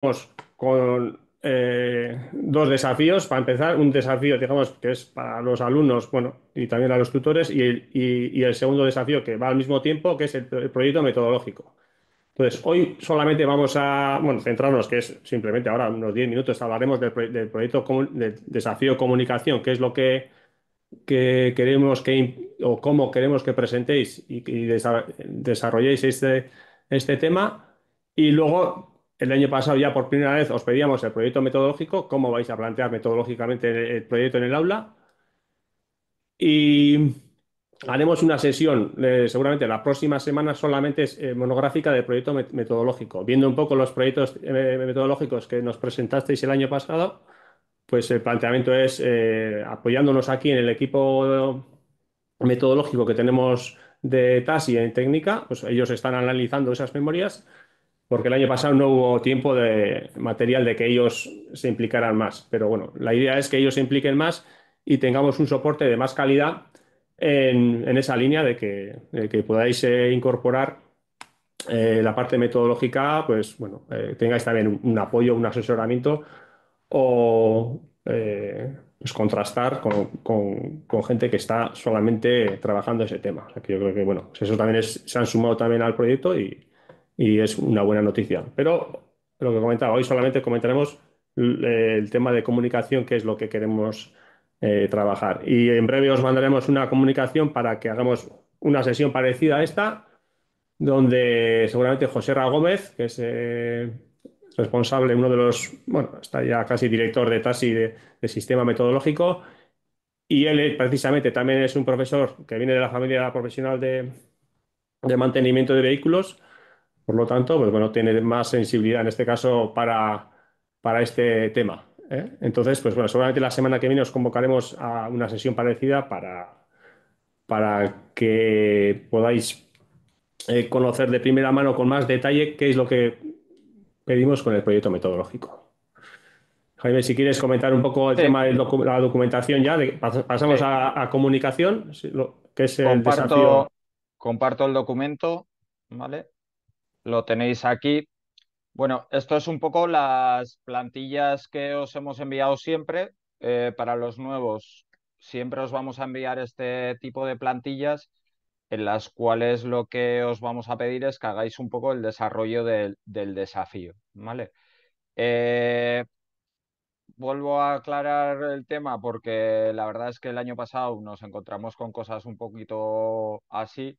Pues, con eh, dos desafíos. Para empezar, un desafío, digamos, que es para los alumnos, bueno, y también a los tutores, y el, el segundo desafío que va al mismo tiempo, que es el, proyecto metodológico. Entonces, hoy solamente vamos a, bueno, centrarnos, que es simplemente ahora unos 10 minutos, hablaremos del, proyecto del desafío comunicación, que es lo que, queremos que, o cómo queremos que presentéis y, desarrolléis este, este tema. Y luego el año pasado ya por primera vez os pedíamos el proyecto metodológico, cómo vais a plantear metodológicamente el proyecto en el aula. Y haremos una sesión, eh, seguramente la próxima semana solamente eh, monográfica del proyecto metodológico, viendo un poco los proyectos eh, metodológicos que nos presentasteis el año pasado. Pues el planteamiento es apoyándonos aquí en el equipo metodológico que tenemos de TASI en técnica, pues ellos están analizando esas memorias porque el año pasado no hubo tiempo de material de que ellos se implicaran más. Pero bueno, la idea es que ellos se impliquen más y tengamos un soporte de más calidad en, esa línea de que, podáis eh, incorporar eh, la parte metodológica, pues bueno, eh, tengáis también un, apoyo, un asesoramiento o contrastar con, gente que está solamente trabajando ese tema. yo creo que bueno, pues eso también es, se han sumado también al proyecto y, y es una buena noticia. Pero lo que comentaba, hoy solamente comentaremos el tema de comunicación, que es lo que queremos eh, trabajar. Y en breve os mandaremos una comunicación para que hagamos una sesión parecida a esta, donde seguramente José Ragómez, Gómez, que es eh, responsable, uno de los, bueno, está ya casi director de TASI de, de sistema metodológico, y él precisamente también es un profesor que viene de la familia profesional de, de mantenimiento de vehículos por lo tanto, pues bueno, tiene más sensibilidad en este caso para, este tema. ¿eh? Entonces, pues bueno, seguramente la semana que viene os convocaremos a una sesión parecida para, para que podáis eh, conocer de primera mano con más detalle qué es lo que pedimos con el proyecto metodológico. Jaime, si quieres comentar un poco el tema de la documentación ya, pasamos a, comunicación, que es el comparto, Comparto el documento, ¿vale? lo tenéis aquí. Bueno, esto es un poco las plantillas que os hemos enviado siempre. Eh, para los nuevos, siempre os vamos a enviar este tipo de plantillas en las cuales lo que os vamos a pedir es que hagáis un poco el desarrollo del, desafío, ¿vale? Eh, vuelvo a aclarar el tema porque la verdad es que el año pasado nos encontramos con cosas un poquito así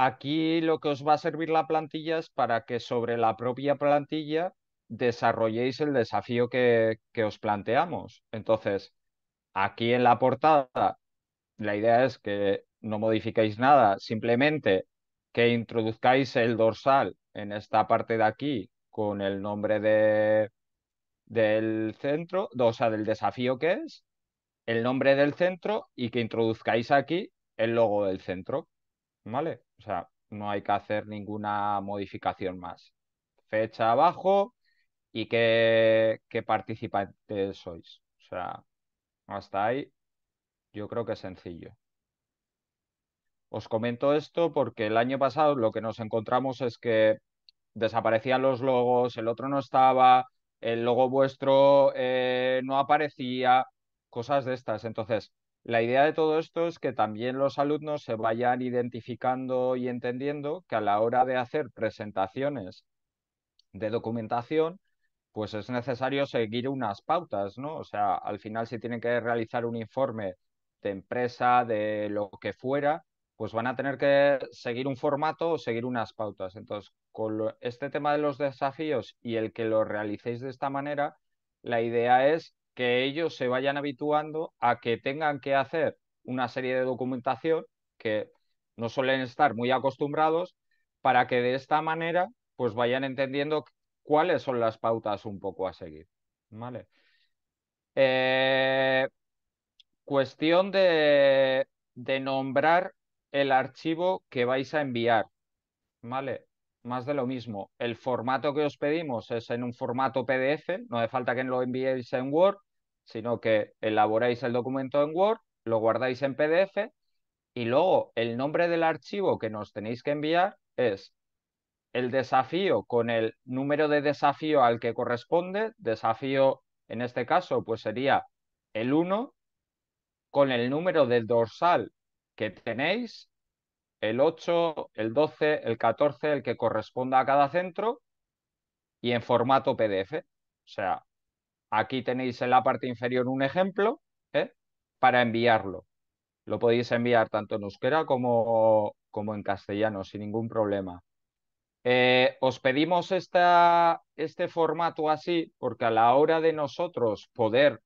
Aquí lo que os va a servir la plantilla es para que sobre la propia plantilla desarrolléis el desafío que, os planteamos. Entonces, aquí en la portada, la idea es que no modificáis nada, simplemente que introduzcáis el dorsal en esta parte de aquí con el nombre del centro, o sea, del desafío que es, el nombre del centro y que introduzcáis aquí el logo del centro. ¿vale? O sea, no hay que hacer ninguna modificación más. Fecha abajo y qué, qué participantes sois. O sea, hasta ahí yo creo que es sencillo. Os comento esto porque el año pasado lo que nos encontramos es que desaparecían los logos, el otro no estaba, el logo vuestro eh, no aparecía, cosas de estas. Entonces, la idea de todo esto es que también los alumnos se vayan identificando y entendiendo que a la hora de hacer presentaciones de documentación, pues es necesario seguir unas pautas, ¿no? O sea, al final si tienen que realizar un informe de empresa, de lo que fuera, pues van a tener que seguir un formato o seguir unas pautas. Entonces, con este tema de los desafíos y el que lo realicéis de esta manera, la idea es que ellos se vayan habituando a que tengan que hacer una serie de documentación que no suelen estar muy acostumbrados para que de esta manera pues vayan entendiendo cuáles son las pautas un poco a seguir. ¿Vale? Eh, cuestión de, nombrar el archivo que vais a enviar. ¿Vale? Más de lo mismo. El formato que os pedimos es en un formato PDF, no hace falta que lo enviéis en Word, sino que elaboráis el documento en Word, lo guardáis en PDF y luego el nombre del archivo que nos tenéis que enviar es el desafío con el número de desafío al que corresponde. Desafío en este caso pues sería el 1 con el número del dorsal que tenéis, el 8, el 12, el 14, el que corresponda a cada centro y en formato PDF. O sea, Aquí tenéis en la parte inferior un ejemplo ¿eh? para enviarlo. Lo podéis enviar tanto en euskera como, como en castellano sin ningún problema. Eh, os pedimos este formato así porque a la hora de nosotros poder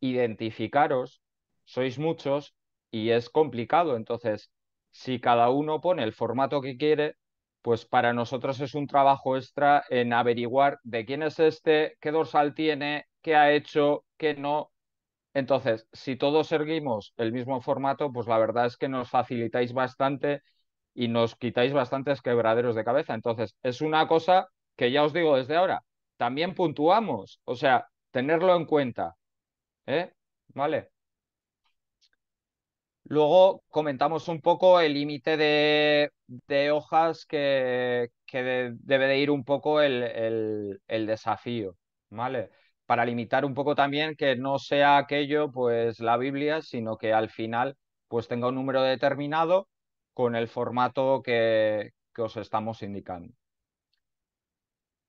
identificaros, sois muchos y es complicado. Entonces, si cada uno pone el formato que quiere, pues para nosotros es un trabajo extra en averiguar de quién es este, qué dorsal tiene, ha hecho, que no. Entonces, si todos seguimos el mismo formato, pues la verdad es que nos facilitáis bastante y nos quitáis bastantes quebraderos de cabeza. Entonces, es una cosa que ya os digo desde ahora, también puntuamos, o sea, tenerlo en cuenta. ¿Eh? ¿Vale? Luego comentamos un poco el límite de, de, hojas que, que debe de ir un poco el, el, el desafío, ¿vale? para limitar un poco también que no sea aquello, pues la Biblia, sino que al final, pues tenga un número determinado con el formato que, os estamos indicando.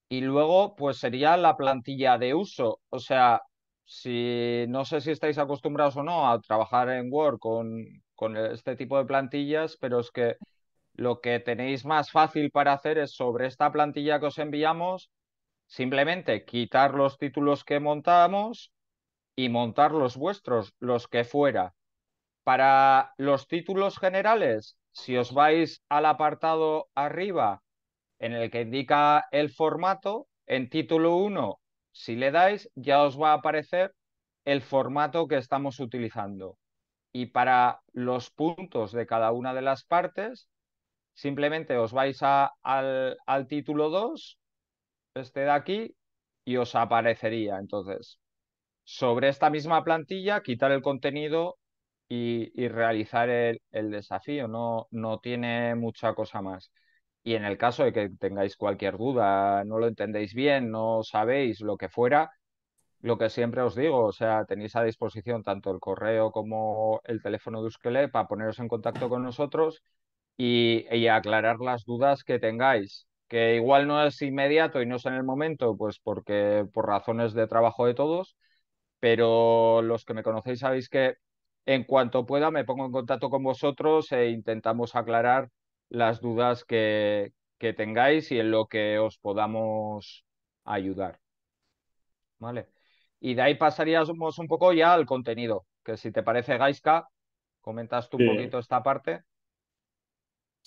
Y luego, pues sería la plantilla de uso. O sea, si no sé si estáis acostumbrados o no a trabajar en Word con, con este tipo de plantillas, pero es que lo que tenéis más fácil para hacer es sobre esta plantilla que os enviamos, Simplemente quitar los títulos que montamos y montar los vuestros, los que fuera. Para los títulos generales, si os vais al apartado arriba en el que indica el formato, en título 1, si le dais, ya os va a aparecer el formato que estamos utilizando. Y para los puntos de cada una de las partes, simplemente os vais al, al título 2 este de aquí y os aparecería. Entonces, sobre esta misma plantilla, quitar el contenido y, realizar el, desafío. No, no tiene mucha cosa más. Y en el caso de que tengáis cualquier duda, no lo entendéis bien, no sabéis lo que fuera, lo que siempre os digo, o sea, tenéis a disposición tanto el correo como el teléfono de Euskele para poneros en contacto con nosotros y aclarar las dudas que tengáis que igual no es inmediato y no es en el momento, pues porque por razones de trabajo de todos, pero los que me conocéis sabéis que en cuanto pueda me pongo en contacto con vosotros e intentamos aclarar las dudas que, que tengáis y en lo que os podamos ayudar. ¿Vale? Y de ahí pasaríamos un poco ya al contenido, que si te parece, Gaiska, comentas tú un poquito esta parte.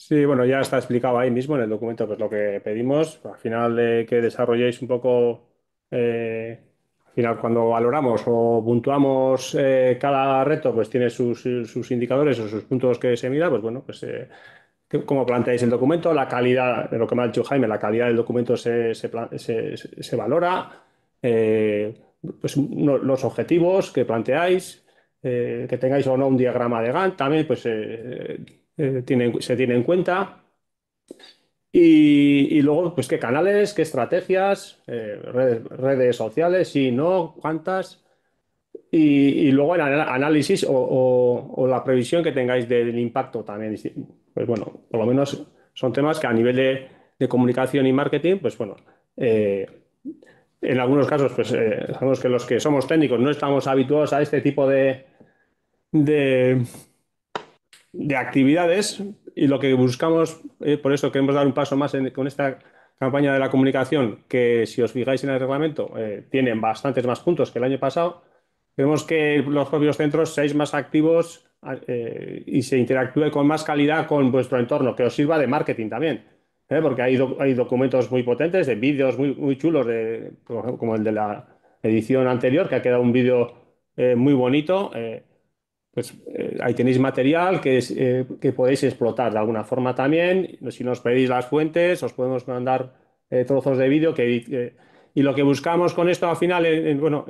Sí, bueno, ya está explicado ahí mismo en el documento, pues lo que pedimos, al final de que desarrolléis un poco, eh, al final cuando valoramos o puntuamos eh, cada reto, pues tiene sus, indicadores o sus puntos que se mira, pues bueno, pues eh, como planteáis el documento, la calidad, de lo que me ha dicho Jaime, la calidad del documento se, valora, pues los objetivos que planteáis, que tengáis o no un diagrama de Gantt, también pues eh, se tiene en cuenta. Y, luego, pues qué canales, qué estrategias, eh, redes, sociales, si no, cuántas. Y, luego el análisis o, la previsión que tengáis del impacto también. Pues bueno, por lo menos son temas que a nivel de, comunicación y marketing, pues bueno, eh, en algunos casos, pues sabemos que los que somos técnicos no estamos habituados a este tipo de, de de actividades y lo que buscamos, eh, por eso queremos dar un paso más con esta campaña de la comunicación, que si os fijáis en el reglamento, eh, tienen bastantes más puntos que el año pasado. vemos que los propios centros seáis más activos eh, y se interactúe con más calidad con vuestro entorno, que os sirva de marketing también. Porque hay, documentos muy potentes, de vídeos muy, muy chulos, como el de la edición anterior, que ha quedado un vídeo muy bonito pues eh, ahí tenéis material eh, que, podéis explotar de alguna forma también. Si nos pedís las fuentes, os podemos mandar eh, trozos de vídeo. y lo que buscamos con esto al final, bueno,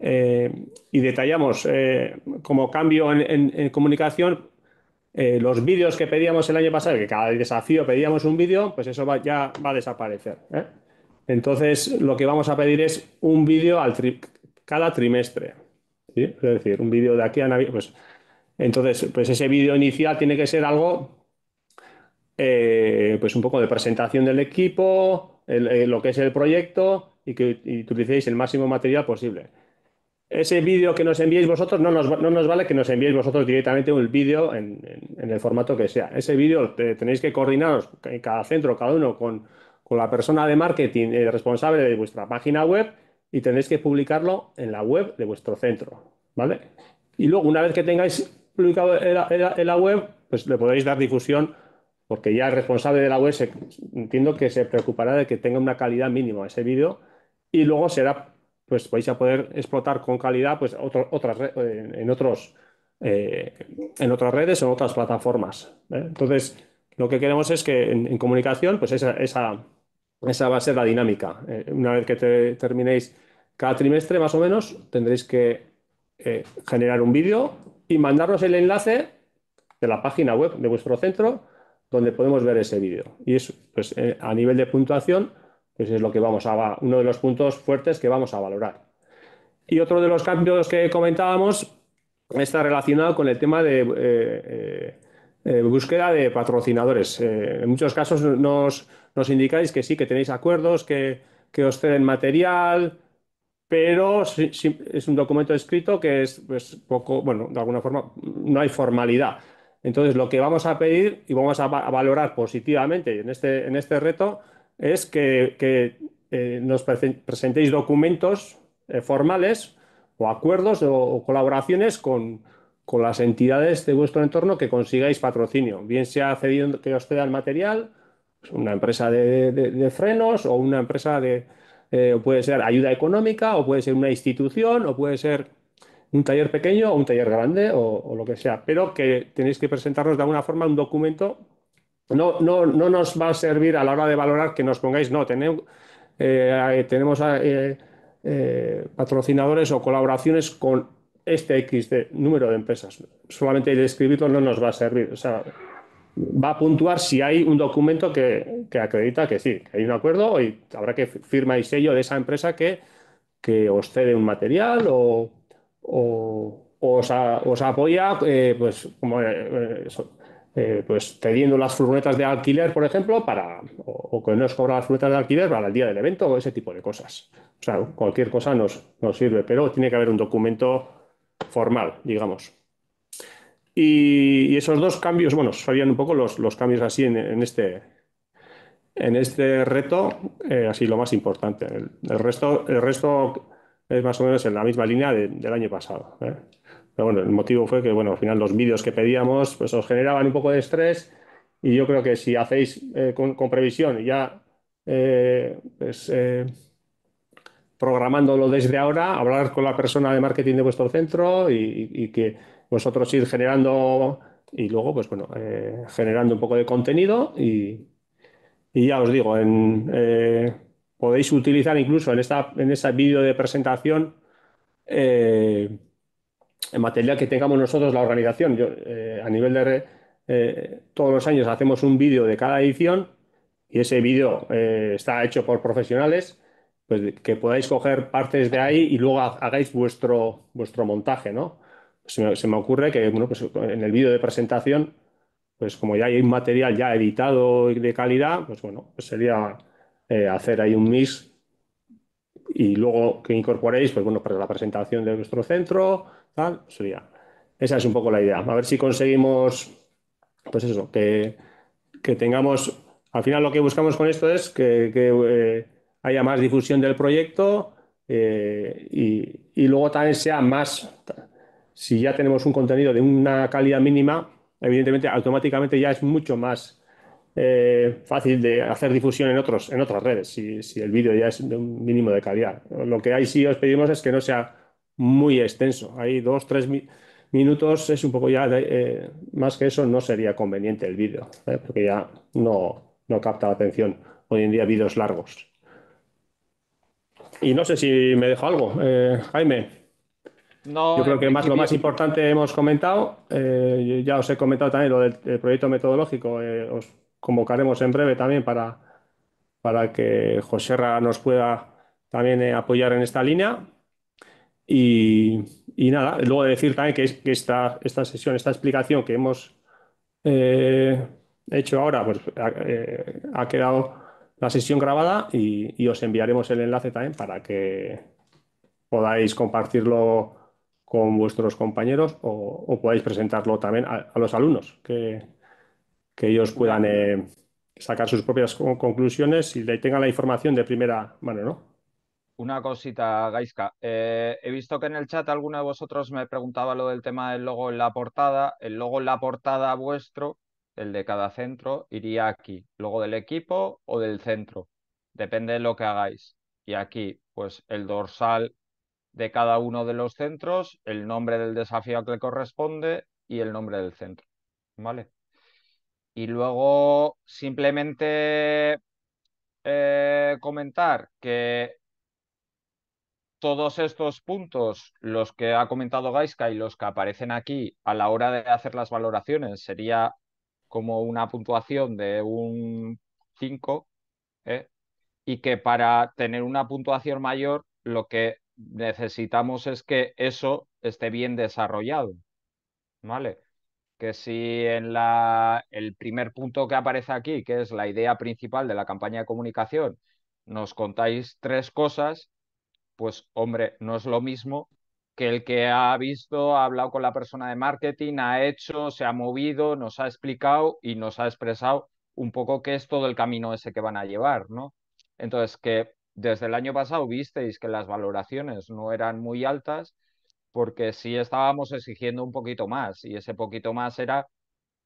y detallamos como cambio en, comunicación, los vídeos que pedíamos el año pasado, que cada desafío pedíamos un vídeo, pues eso ya va a desaparecer. Entonces, lo que vamos a pedir es un vídeo tri cada trimestre. Es decir, un vídeo de aquí a Navidad, pues entonces, pues ese vídeo inicial tiene que ser algo, eh, pues un poco de presentación del equipo, eh, lo que es el proyecto y que utilicéis el máximo material posible. Ese vídeo que nos enviéis vosotros, no nos, vale que nos enviéis vosotros directamente un vídeo en, el formato que sea. Ese vídeo tenéis que coordinaros, en cada centro, cada uno, con, la persona de marketing eh, responsable de vuestra página web y tendréis que publicarlo en la web de vuestro centro, ¿vale? Y luego, una vez que tengáis publicado en la, web, pues le podréis dar difusión, porque ya el responsable de la web entiendo que se preocupará de que tenga una calidad mínima ese vídeo y luego será, pues vais a poder explotar con calidad pues, otras, en, eh, en otras redes o en otras plataformas. ¿eh? Entonces, lo que queremos es que en, comunicación, pues esa esa va a ser la dinámica. Eh, una vez que terminéis cada trimestre, más o menos, tendréis que eh, generar un vídeo y mandarnos el enlace de la página web de vuestro centro donde podemos ver ese vídeo. Y eso, pues, eh, a nivel de puntuación, pues es lo que vamos a uno de los puntos fuertes que vamos a valorar. Y otro de los cambios que comentábamos está relacionado con el tema de búsqueda de patrocinadores. en muchos casos nos nos indicáis que sí, que tenéis acuerdos, que, que os ceden material, pero es un documento escrito que es pues, poco, bueno, de alguna forma no hay formalidad. Entonces, lo que vamos a pedir y vamos a, valorar positivamente en este, en este reto es que, que eh, nos presentéis documentos eh, formales o acuerdos o, colaboraciones con, con, las entidades de vuestro entorno que consigáis patrocinio, bien sea cediendo que os ceda el material una empresa de, frenos o una empresa de, eh, puede ser ayuda económica o puede ser una institución o puede ser un taller pequeño o un taller grande o, lo que sea, pero que tenéis que presentarnos de alguna forma un documento. No, no, no nos va a servir a la hora de valorar que nos pongáis, no, eh, eh, tenemos, tenemos patrocinadores o colaboraciones con este X de número de empresas. Solamente el escribirlo no nos va a servir va a puntuar si hay un documento que, acredita que sí, que hay un acuerdo y habrá que firma y sello de esa empresa que, os cede un material o, os, apoya, eh, pues, eh, eh, pues, cediendo las furgonetas de alquiler, por ejemplo, para, o, que que nos cobra las furgonetas de alquiler para el día del evento o ese tipo de cosas. O sea, cualquier cosa nos sirve, pero tiene que haber un documento formal, digamos. Y, esos dos cambios, bueno, serían un poco los, los cambios así en, este, en este reto, eh, así lo más importante. El, resto, el resto es más o menos en la misma línea del año pasado. ¿eh? Pero bueno, el motivo fue que, bueno, al final los vídeos que pedíamos, pues os generaban un poco de estrés y yo creo que si hacéis eh, con, previsión ya, pues, programándolo desde ahora, hablar con la persona de marketing de vuestro centro y, y que vosotros ir generando y luego, pues bueno, eh, generando un poco de contenido y, ya os digo, en, eh, podéis utilizar incluso en esta, en vídeo de presentación eh, el material que tengamos nosotros la organización. Yo, a nivel de todos los años hacemos un vídeo de cada edición y ese vídeo está hecho por profesionales pues que podáis coger partes de ahí y luego hagáis vuestro, vuestro montaje, ¿no? se me, ocurre que pues, en el vídeo de presentación, pues como ya hay material ya editado y de calidad, pues bueno, pues sería eh, hacer ahí un mix y luego que incorporéis, pues bueno, para la presentación de vuestro centro, tal, sería. Esa es un poco la idea. A ver si conseguimos, pues eso, que, tengamos, al final lo que buscamos con esto es que, eh, haya más difusión del proyecto eh, y, y, luego también sea más, si ya tenemos un contenido de una calidad mínima, evidentemente automáticamente ya es mucho más eh, fácil de hacer difusión en, otros, en otras redes, si, el vídeo ya es de un mínimo de calidad. Lo que ahí sí os pedimos es que no sea muy extenso. Hay dos, tres minutos, es un poco ya, eh, más que eso no sería conveniente el vídeo, ¿eh? porque ya no, no capta la atención hoy en día vídeos largos. Y no sé si me dejo algo, Jaime yo creo que más, lo más importante hemos comentado. Eh, ya os he comentado también lo del proyecto metodológico. Eh, os convocaremos en breve también para, para que José Ra nos pueda también eh, apoyar en esta línea. Y, nada, luego de decir también que, esta, esta, sesión, esta explicación que hemos hecho ahora, pues ha, quedado la sesión grabada y os enviaremos el enlace también para que podáis compartirlo con vuestros compañeros o, podáis podéis presentarlo también a, los alumnos, que, ellos puedan eh, sacar sus propias conclusiones y tengan la información de primera mano, ¿no? Una cosita, Gaiska. Eh, he visto que en el chat alguno de vosotros me preguntaba lo del tema del logo en la portada. El logo en la portada vuestro, el de cada centro, iría aquí. Logo del equipo o del centro. Depende de lo que hagáis. Y aquí, pues el dorsal de cada uno de los centros, el nombre del desafío que le corresponde y el nombre del centro. ¿Vale? Y luego simplemente eh, comentar que todos estos puntos, los que ha comentado Gaiska y los que aparecen aquí a la hora de hacer las valoraciones, sería como una puntuación de un 5, ¿eh? y que para tener una puntuación mayor, lo que necesitamos es que eso esté bien desarrollado, ¿vale? Que si en la, el primer punto que aparece aquí, que es la idea principal de la campaña de comunicación, nos contáis tres cosas, pues hombre, no es lo mismo que el que ha visto, ha hablado con la persona de marketing, ha hecho, se ha movido, nos ha explicado y nos ha expresado un poco qué es todo el camino ese que van a llevar, ¿no? Entonces, que desde el año pasado visteis que las valoraciones no eran muy altas porque sí estábamos exigiendo un poquito más y ese poquito más era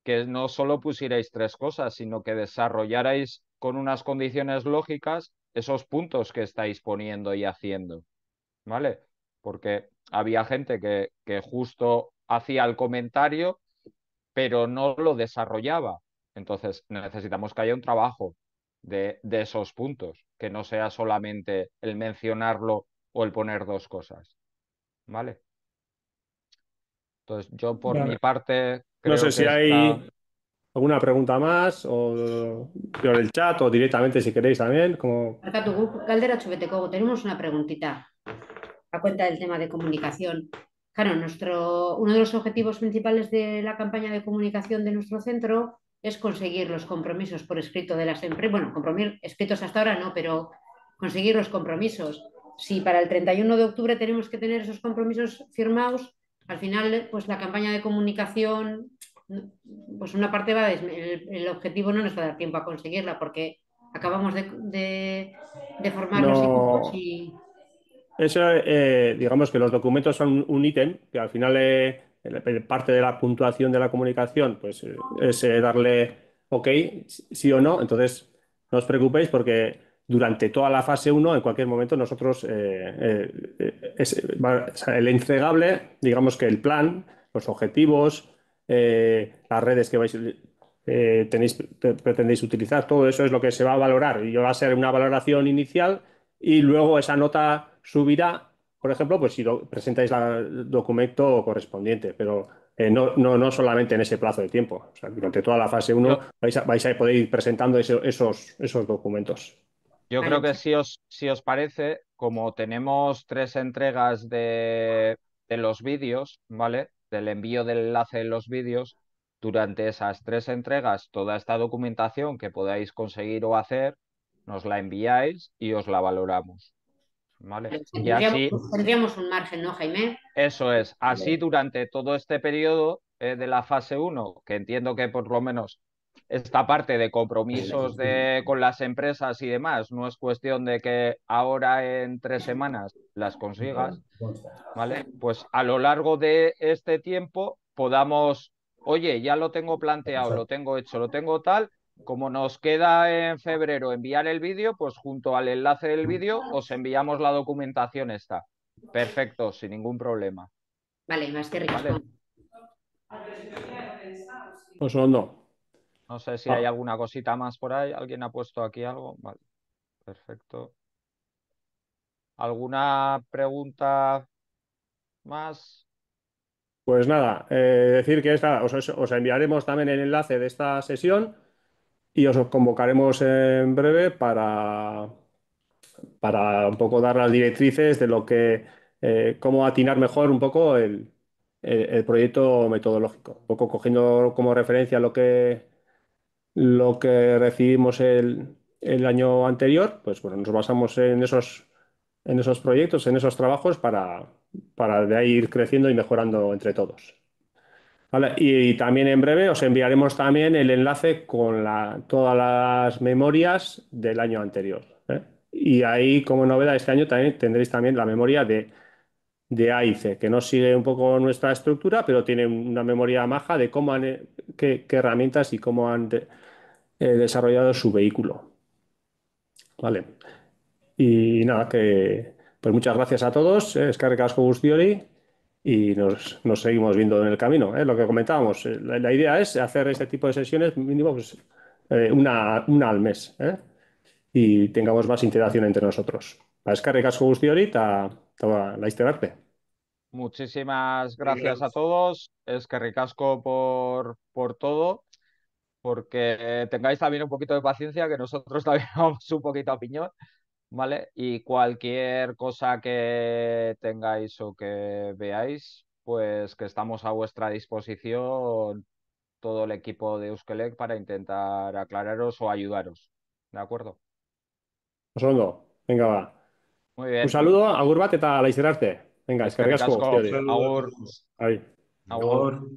que no solo pusierais tres cosas, sino que desarrollarais con unas condiciones lógicas esos puntos que estáis poniendo y haciendo, ¿vale? Porque había gente que, justo hacía el comentario, pero no lo desarrollaba. Entonces necesitamos que haya un trabajo de esos puntos que no sea solamente el mencionarlo o el poner dos cosas. ¿Vale? Entonces, yo por mi parte. Creo no sé si hay alguna pregunta más, o por el chat, o directamente si queréis también. Como... Caldera Caldera Chubetecogo, tenemos una preguntita a cuenta del tema de comunicación. Claro, nuestro, uno de los objetivos principales de la campaña de comunicación de nuestro centro es conseguir los compromisos por escrito de las empresas, bueno, compromisos escritos hasta ahora no, pero conseguir los compromisos. Si para el 31 de octubre tenemos que tener esos compromisos firmados, al final, pues la campaña de comunicación, pues una parte va, el, objetivo no nos va a dar tiempo a conseguirla porque acabamos de, formarnos eh, digamos que los documentos son un ítem que al final eh, parte de la puntuación de la comunicación, pues eh, es eh, darle ok, sí o no. Entonces, no os preocupéis porque durante toda la fase 1, en cualquier momento, nosotros, eh, el entregable, digamos que el plan, los objetivos, las redes que vais, tenéis, pretendéis utilizar, todo eso es lo que se va a valorar y va a ser una valoración inicial y luego esa nota subirá por ejemplo, pues si presentáis el documento correspondiente, pero eh, no, no, solamente en ese plazo de tiempo. durante toda la fase 1 vais, a, vais a poder ir presentando esos, esos documentos. Yo creo que si os, si os parece, como tenemos tres entregas de, de los vídeos, ¿vale? Del envío del enlace de los vídeos, durante esas tres entregas, toda esta documentación que podáis conseguir o hacer, nos la enviáis y os la valoramos. ¿vale? Y así, un margen, ¿no, Jaime? Eso es. Así durante todo este periodo eh, de la fase 1, que entiendo que por lo menos esta parte de compromisos de, con las empresas y demás, no es cuestión de que ahora en tres semanas las consigas, ¿vale? Pues a lo largo de este tiempo podamos, oye, ya lo tengo planteado, lo tengo hecho, lo tengo tal, como nos queda en febrero enviar el vídeo, pues junto al enlace del vídeo os enviamos la documentación esta. Perfecto, sin ningún problema. Vale, más que rico. Pues no. No sé si ah. hay alguna cosita más por ahí. ¿Alguien ha puesto aquí algo? Vale. Perfecto. ¿Alguna pregunta más? Pues nada, eh, decir que esta, os enviaremos también el enlace de esta sesión y os convocaremos en breve para, para un poco dar las directrices de lo que, eh, cómo atinar mejor un poco el, el, proyecto metodológico, un poco cogiendo como referencia lo que, lo que recibimos el, el año anterior, pues nos basamos en esos, en esos proyectos, en esos trabajos para, para de ir creciendo y mejorando entre todos. Vale, y también en breve os enviaremos también el enlace con la, todas las memorias del año anterior. ¿eh? Y ahí, como novedad, este año también tendréis también la memoria de, de AICE que no sigue un poco nuestra estructura, pero tiene una memoria maja de cómo han, qué, herramientas y cómo han eh, desarrollado su vehículo. Vale. Y nada, que pues muchas gracias a todos. Eh, es que y nos, seguimos viendo en el camino. ¿eh? Lo que comentábamos, eh, la, idea es hacer este tipo de sesiones mínimo pues, eh, una, al mes ¿eh? y tengamos más integración entre nosotros. es ahorita, toda la arte. Muchísimas gracias, a todos. Es que ricasco por, por todo. Porque tengáis también un poquito de paciencia, que nosotros también vamos un poquito a piñón. ¿vale? Y cualquier cosa que tengáis o que veáis, pues que estamos a vuestra disposición todo el equipo de Euskelec para intentar aclararos o ayudaros. ¿De acuerdo? Osondo, pues venga va. Muy bien. Un saludo, a te eta Venga, eskerrik Agur. Agur.